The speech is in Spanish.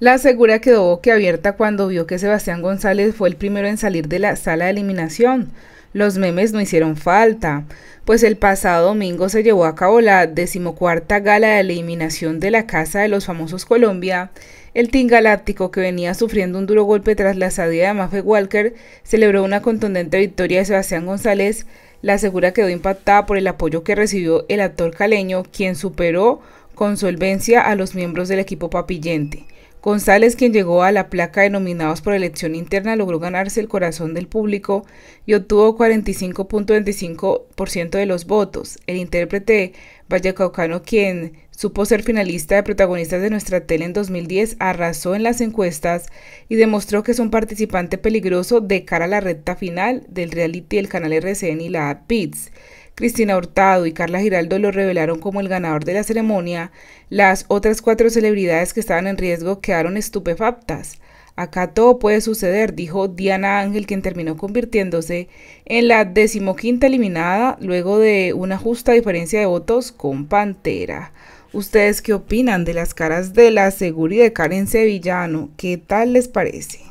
La segura quedó boquiabierta cuando vio que Sebastián González fue el primero en salir de la sala de eliminación. Los memes no hicieron falta, pues el pasado domingo se llevó a cabo la decimocuarta gala de eliminación de la Casa de los Famosos Colombia. El team galáctico, que venía sufriendo un duro golpe tras la salida de Mafe Walker, celebró una contundente victoria de Sebastián González. La segura quedó impactada por el apoyo que recibió el actor caleño, quien superó con solvencia a los miembros del equipo papillente. González, quien llegó a la placa de nominados por elección interna, logró ganarse el corazón del público y obtuvo 45.25% de los votos. El intérprete vallecaucano, quien supo ser finalista de protagonistas de nuestra tele en 2010, arrasó en las encuestas y demostró que es un participante peligroso de cara a la recta final del reality del canal RCN y la app Cristina Hurtado y Carla Giraldo lo revelaron como el ganador de la ceremonia, las otras cuatro celebridades que estaban en riesgo quedaron estupefactas. Acá todo puede suceder, dijo Diana Ángel, quien terminó convirtiéndose en la decimoquinta eliminada luego de una justa diferencia de votos con Pantera. ¿Ustedes qué opinan de las caras de la seguridad de Karen Sevillano? ¿Qué tal les parece?